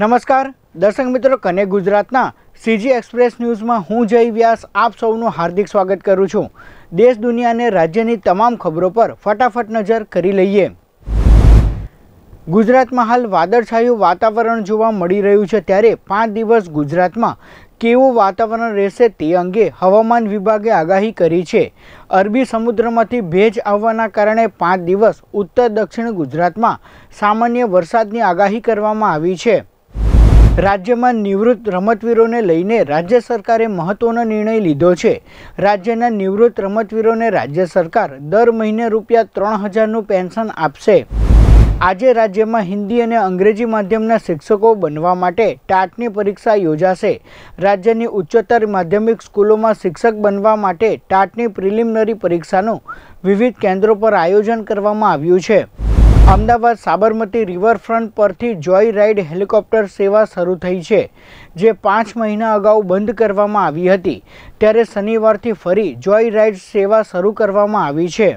નમસ્કાર દર્શક મિત્રો કને ગુજરાતના સીજી એક્સપ્રેસ ન્યૂઝમાં હું જય વ્યાસ આપ સૌનું હાર્દિક સ્વાગત કરું છું દેશ દુનિયાને રાજ્યની તમામ ખબરો પર ફટાફટ નજર કરી લઈએ ગુજરાતમાં હાલ વાદળછાયું વાતાવરણ જોવા મળી રહ્યું છે ત્યારે પાંચ દિવસ ગુજરાતમાં કેવું વાતાવરણ રહેશે તે અંગે હવામાન વિભાગે આગાહી કરી છે અરબી સમુદ્રમાંથી ભેજ આવવાના કારણે પાંચ દિવસ ઉત્તર દક્ષિણ ગુજરાતમાં સામાન્ય વરસાદની આગાહી કરવામાં આવી છે રાજ્યમાં નિવૃત્ત રમતવીરોને લઈને રાજ્ય સરકારે મહત્વનો નિર્ણય લીધો છે રાજ્યના નિવૃત્ત રમતવીરોને રાજ્ય સરકાર દર મહિને રૂપિયા ત્રણ હજારનું પેન્શન આપશે આજે રાજ્યમાં હિન્દી અને અંગ્રેજી માધ્યમના શિક્ષકો બનવા માટે ટાટની પરીક્ષા યોજાશે રાજ્યની ઉચ્ચતર માધ્યમિક સ્કૂલોમાં શિક્ષક બનવા માટે ટાટની પ્રિલિમિનરી પરીક્ષાનું વિવિધ કેન્દ્રો પર આયોજન કરવામાં આવ્યું છે અમદાવાદ સાબરમતી રિવરફ્રન્ટ પરથી જોય રાઇડ હેલિકોપ્ટર સેવા શરૂ થઈ છે જે પાંચ મહિના અગાઉ બંધ કરવામાં આવી હતી ત્યારે શનિવારથી ફરી જોય રાઇડ સેવા શરૂ કરવામાં આવી છે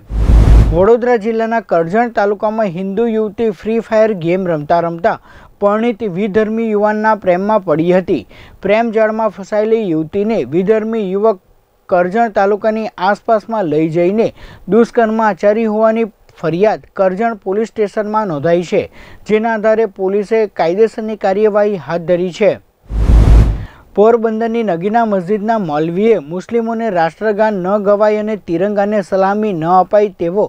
વડોદરા જિલ્લાના કરજણ તાલુકામાં હિન્દુ યુવતી ફ્રી ફાયર ગેમ રમતા રમતા પરણિત વિધર્મી યુવાનના પ્રેમમાં પડી હતી પ્રેમ જાળમાં ફસાયેલી યુવતીને વિધર્મી યુવક કરજણ તાલુકાની આસપાસમાં લઈ જઈને દુષ્કર્મ આચારી હોવાની ફરિયાદ કરજણ પોલીસ સ્ટેશનમાં નોંધાઈ છે જેના આધારે પોલીસે કાયદેસરની કાર્યવાહી હાથ ધરી છે પોરબંદરની નગીના મસ્જિદના મૌલવીએ મુસ્લિમોને રાષ્ટ્રગાન ન ગવાય અને તિરંગાને સલામી ન અપાય તેવો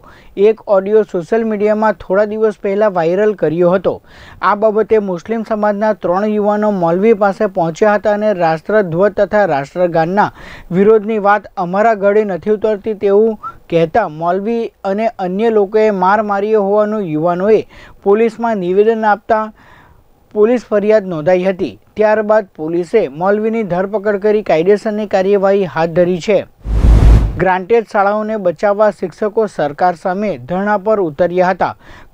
એક ઓડિયો સોશિયલ મીડિયામાં થોડા દિવસ પહેલાં વાયરલ કર્યો હતો આ બાબતે મુસ્લિમ સમાજના ત્રણ યુવાનો મૌલવી પાસે પહોંચ્યા હતા અને રાષ્ટ્રધ્વજ તથા રાષ્ટ્રગાનના વિરોધની વાત અમારા ગળે નથી ઉતરતી તેવું કહેતા મોલવી અને અન્ય લોકોએ માર માર્યો હોવાનું યુવાનોએ પોલીસમાં નિવેદન આપતા પોલીસ ફરિયાદ નોંધાઈ હતી ત્યારબાદ પોલીસે મોલવીની ધરપકડ કરી કાયદેસરની કાર્યવાહી હાથ ધરી છે ગ્રાન્ટેડ શાળાઓને બચાવવા શિક્ષકો સરકાર સામે ધરણા પર ઉતર્યા હતા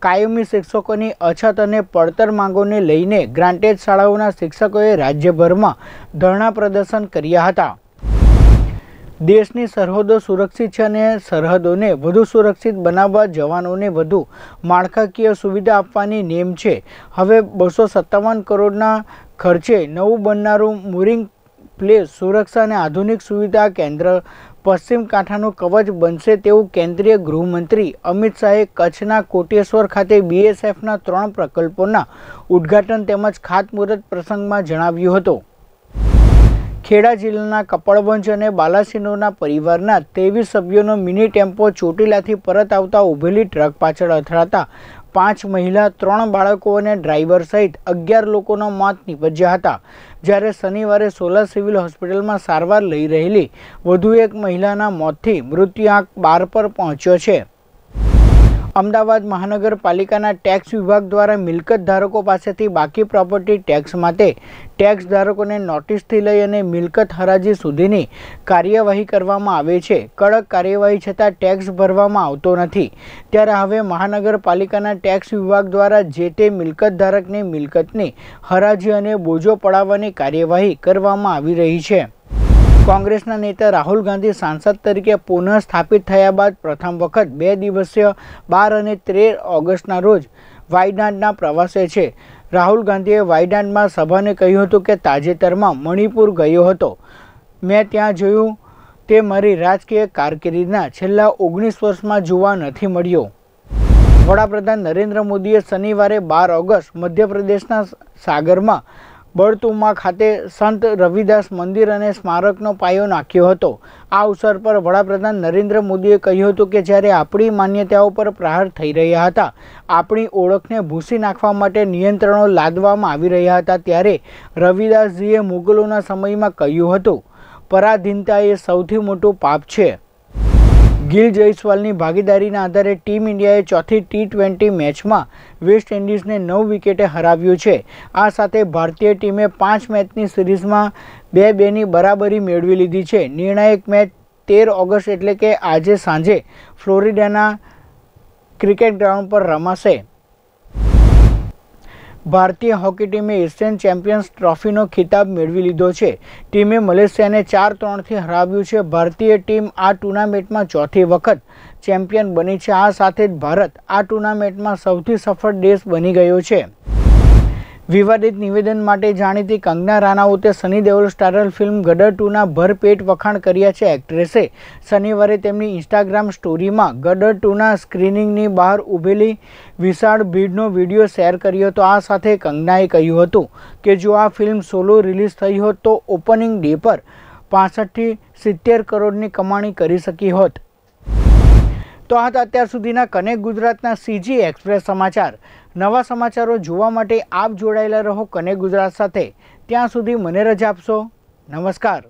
કાયમી શિક્ષકોની અછત અને પડતર માંગોને લઈને ગ્રાન્ટેડ શાળાઓના શિક્ષકોએ રાજ્યભરમાં ધરણા પ્રદર્શન કર્યા હતા દેશની સરહદો સુરક્ષિત છે અને સરહદોને વધુ સુરક્ષિત બનાવવા જવાનોને વધુ માળખાકીય સુવિધા આપવાની નેમ છે હવે બસો સત્તાવન કરોડના ખર્ચે નવું બનનારું મુરિંગ પ્લેસ સુરક્ષા અને આધુનિક સુવિધા કેન્દ્ર પશ્ચિમ કાંઠાનું કવચ બનશે તેવું કેન્દ્રીય ગૃહમંત્રી અમિત શાહે કચ્છના કોટેશ્વર ખાતે બીએસએફના ત્રણ પ્રકલ્પોના ઉદ્ઘાટન તેમજ ખાતમુહૂર્ત પ્રસંગમાં જણાવ્યું હતું ખેડા જિલ્લાના કપડભંજ અને બાલાસિનોરના પરિવારના ત્રેવીસ સભ્યોનો મિની ટેમ્પો ચોટીલાથી પરત આવતા ઊભેલી ટ્રક પાછળ અથડાતા પાંચ મહિલા ત્રણ બાળકો અને ડ્રાઈવર સહિત અગિયાર લોકોના મોત નિપજ્યા હતા જ્યારે શનિવારે સોલા સિવિલ હોસ્પિટલમાં સારવાર લઈ રહેલી વધુ એક મહિલાના મોતથી મૃત્યુઆંક બાર પર પહોંચ્યો છે અમદાવાદ મહાનગરપાલિકાના ટેક્સ વિભાગ દ્વારા મિલકત ધારકો પાસેથી બાકી પ્રોપર્ટી ટેક્સ માટે ટેક્સ ધારકોને નોટિસથી લઈ અને મિલકત હરાજી સુધીની કાર્યવાહી કરવામાં આવે છે કડક કાર્યવાહી છતાં ટેક્સ ભરવામાં આવતો નથી ત્યારે હવે મહાનગરપાલિકાના ટેક્સ વિભાગ દ્વારા જે તે મિલકત ધારકની મિલકતની હરાજી અને બોજો પડાવવાની કાર્યવાહી કરવામાં આવી રહી છે કોંગ્રેસના નેતા રાહુલ ગાંધી સાંસદ તરીકે પુનઃ સ્થાપિત થયા બાદ પ્રથમ વખત બે દિવસીય બાર અને તેર ઓગસ્ટના રોજ વાયનાડના પ્રવાસે છે રાહુલ ગાંધીએ વાયનાડમાં સભાને કહ્યું હતું કે તાજેતરમાં મણિપુર ગયો હતો મેં ત્યાં જોયું તે મારી રાજકીય કારકિર્દીના છેલ્લા ઓગણીસ વર્ષમાં જોવા નથી મળ્યો વડાપ્રધાન નરેન્દ્ર મોદીએ શનિવારે બાર ઓગસ્ટ મધ્યપ્રદેશના સાગરમાં બળતુમા ખાતે સંત રવિદાસ મંદિર અને સ્મારકનો પાયો નાખ્યો હતો આ અવસર પર વડાપ્રધાન નરેન્દ્ર મોદીએ કહ્યું હતું કે જ્યારે આપણી માન્યતાઓ પર પ્રહાર થઈ રહ્યા હતા આપણી ઓળખને ભૂંસી નાખવા માટે નિયંત્રણો લાદવામાં આવી રહ્યા હતા ત્યારે રવિદાસજીએ મુગલોના સમયમાં કહ્યું હતું પરાધીનતા એ સૌથી મોટું પાપ છે ગિલ જયસવાલની ભાગીદારીના આધારે ટીમ ઇન્ડિયાએ ચોથી ટી ટ્વેન્ટી મેચમાં વેસ્ટ ઇન્ડિઝને નવ વિકેટે હરાવ્યું છે આ સાથે ભારતીય ટીમે પાંચ મેચની સિરીઝમાં બે બેની બરાબરી મેળવી લીધી છે નિર્ણાયક મેચ તેર ઓગસ્ટ એટલે કે આજે સાંજે ફ્લોરિડાના ક્રિકેટ ગ્રાઉન્ડ પર રમાશે ભારતીય હોકી ટીમે એશિયન ચેમ્પિયન્સ ટ્રોફીનો ખિતાબ મેળવી લીધો છે ટીમે મલેશિયાને ચાર ત્રણથી હરાવ્યું છે ભારતીય ટીમ આ ટુર્નામેન્ટમાં ચોથી વખત ચેમ્પિયન બની છે આ સાથે જ ભારત આ ટુર્નામેન્ટમાં સૌથી સફળ દેશ બની ગયો છે વિવાદિત નિવેદન માટે જાણીતી કંગના રાનાઉતે સની દેઓલ સ્ટારર ફિલ્મ ગડર ટુના ભરપેટ વખાણ કર્યા છે એક્ટ્રેસે શનિવારે તેમની ઇન્સ્ટાગ્રામ સ્ટોરીમાં ગડર ટુના સ્ક્રીનિંગની બહાર ઊભેલી વિશાળ ભીડનો વિડીયો શેર કર્યો હતો આ સાથે કંગનાએ કહ્યું હતું કે જો આ ફિલ્મ સોલો રિલીઝ થઈ હોત તો ઓપનિંગ ડે પર પાસઠથી સિત્તેર કરોડની કમાણી કરી શકી હોત તો આ અત્યાર સુધીના કનેક્ટ ગુજરાતના સીજી એક્સપ્રેસ સમાચાર નવા સમાચારો જોવા માટે આપ જોડાયેલા રહો કને ગુજરાત સાથે ત્યાં સુધી મને રજા આપશો નમસ્કાર